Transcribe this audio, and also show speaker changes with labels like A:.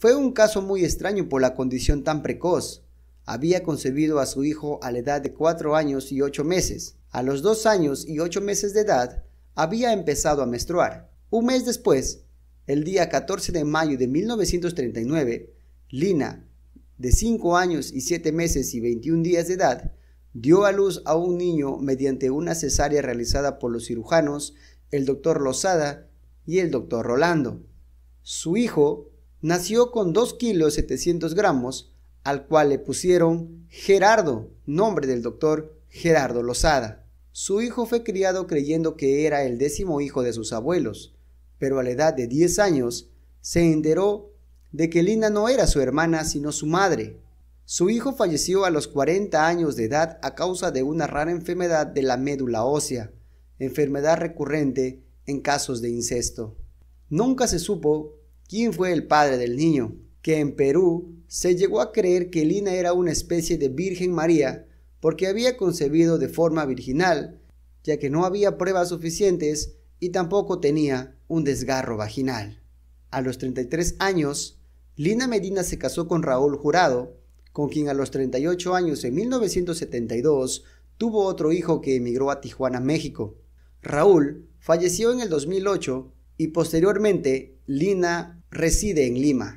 A: Fue un caso muy extraño por la condición tan precoz. Había concebido a su hijo a la edad de 4 años y 8 meses. A los 2 años y 8 meses de edad, había empezado a menstruar. Un mes después, el día 14 de mayo de 1939, Lina, de 5 años y 7 meses y 21 días de edad, dio a luz a un niño mediante una cesárea realizada por los cirujanos, el doctor Lozada y el doctor Rolando. Su hijo, nació con 2 kilos 700 gramos, al cual le pusieron Gerardo, nombre del doctor Gerardo Lozada. Su hijo fue criado creyendo que era el décimo hijo de sus abuelos, pero a la edad de 10 años se enteró de que Lina no era su hermana sino su madre. Su hijo falleció a los 40 años de edad a causa de una rara enfermedad de la médula ósea, enfermedad recurrente en casos de incesto. Nunca se supo ¿Quién fue el padre del niño? Que en Perú se llegó a creer que Lina era una especie de Virgen María, porque había concebido de forma virginal, ya que no había pruebas suficientes y tampoco tenía un desgarro vaginal. A los 33 años, Lina Medina se casó con Raúl Jurado, con quien a los 38 años en 1972 tuvo otro hijo que emigró a Tijuana, México. Raúl falleció en el 2008 y posteriormente Lina reside en Lima.